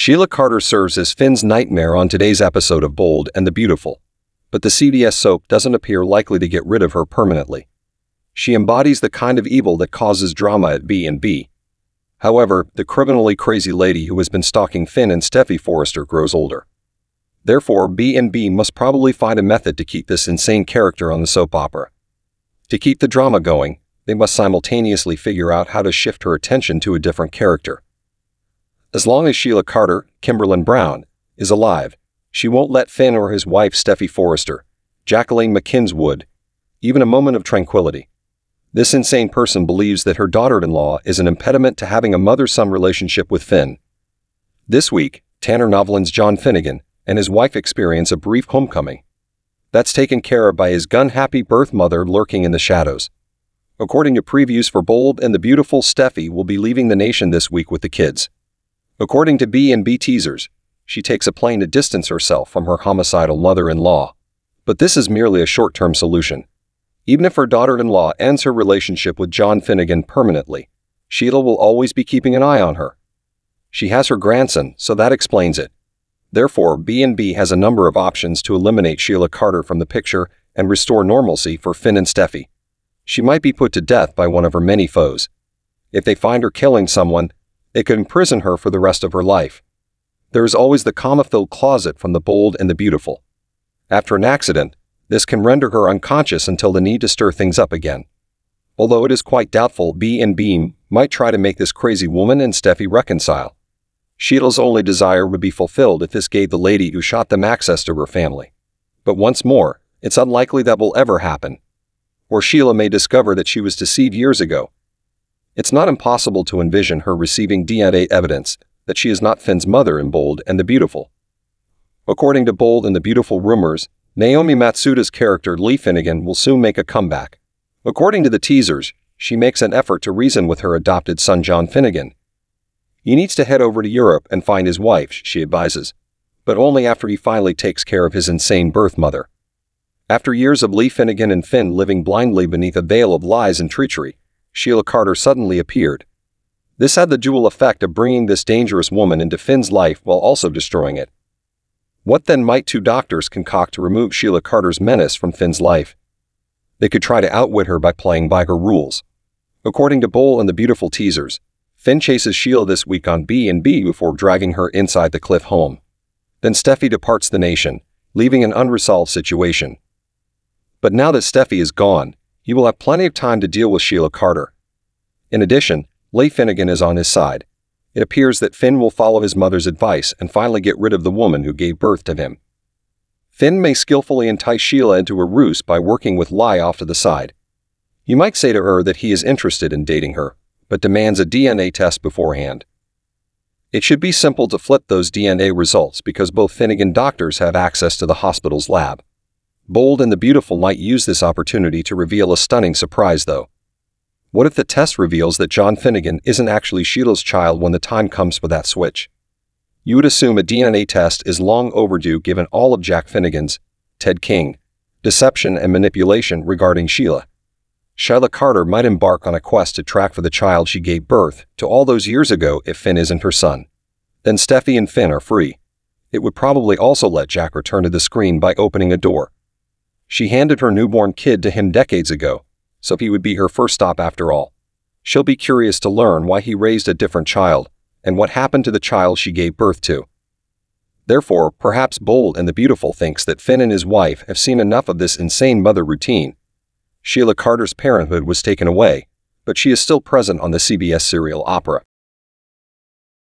Sheila Carter serves as Finn's nightmare on today's episode of Bold and the Beautiful, but the CBS soap doesn't appear likely to get rid of her permanently. She embodies the kind of evil that causes drama at B&B. However, the criminally crazy lady who has been stalking Finn and Steffi Forrester grows older. Therefore, B&B must probably find a method to keep this insane character on the soap opera. To keep the drama going, they must simultaneously figure out how to shift her attention to a different character. As long as Sheila Carter, Kimberlyn Brown, is alive, she won't let Finn or his wife Steffi Forrester, Jacqueline McKinns would, even a moment of tranquility. This insane person believes that her daughter-in-law is an impediment to having a mother-son relationship with Finn. This week, Tanner Novelin's John Finnegan and his wife experience a brief homecoming. That's taken care of by his gun-happy birth mother lurking in the shadows. According to previews for Bold and the Beautiful, Steffi will be leaving the nation this week with the kids. According to B&B Teasers, she takes a plane to distance herself from her homicidal mother-in-law. But this is merely a short-term solution. Even if her daughter-in-law ends her relationship with John Finnegan permanently, Sheila will always be keeping an eye on her. She has her grandson, so that explains it. Therefore, B&B has a number of options to eliminate Sheila Carter from the picture and restore normalcy for Finn and Steffi. She might be put to death by one of her many foes. If they find her killing someone, it could imprison her for the rest of her life. There is always the comma-filled closet from the bold and the beautiful. After an accident, this can render her unconscious until the need to stir things up again. Although it is quite doubtful B and Beam might try to make this crazy woman and Steffi reconcile. Sheetal's only desire would be fulfilled if this gave the lady who shot them access to her family. But once more, it's unlikely that will ever happen. Or Sheila may discover that she was deceived years ago it's not impossible to envision her receiving DNA evidence that she is not Finn's mother in Bold and the Beautiful. According to Bold and the Beautiful rumors, Naomi Matsuda's character Lee Finnegan will soon make a comeback. According to the teasers, she makes an effort to reason with her adopted son John Finnegan. He needs to head over to Europe and find his wife, she advises, but only after he finally takes care of his insane birth mother. After years of Lee Finnegan and Finn living blindly beneath a veil of lies and treachery, Sheila Carter suddenly appeared. This had the dual effect of bringing this dangerous woman into Finn's life while also destroying it. What then might two doctors concoct to remove Sheila Carter's menace from Finn's life? They could try to outwit her by playing by her rules. According to Bowl and the Beautiful Teasers, Finn chases Sheila this week on B&B before dragging her inside the cliff home. Then Steffi departs the nation, leaving an unresolved situation. But now that Steffi is gone, you will have plenty of time to deal with Sheila Carter. In addition, Lee Finnegan is on his side. It appears that Finn will follow his mother's advice and finally get rid of the woman who gave birth to him. Finn may skillfully entice Sheila into a ruse by working with Lie off to the side. You might say to her that he is interested in dating her, but demands a DNA test beforehand. It should be simple to flip those DNA results because both Finnegan doctors have access to the hospital's lab. Bold and the Beautiful might use this opportunity to reveal a stunning surprise, though. What if the test reveals that John Finnegan isn't actually Sheila's child when the time comes for that switch? You would assume a DNA test is long overdue given all of Jack Finnegan's, Ted King, deception and manipulation regarding Sheila. Sheila Carter might embark on a quest to track for the child she gave birth to all those years ago if Finn isn't her son. Then Steffi and Finn are free. It would probably also let Jack return to the screen by opening a door, she handed her newborn kid to him decades ago, so he would be her first stop after all. She'll be curious to learn why he raised a different child and what happened to the child she gave birth to. Therefore, perhaps Bold and the Beautiful thinks that Finn and his wife have seen enough of this insane mother routine. Sheila Carter's parenthood was taken away, but she is still present on the CBS serial Opera.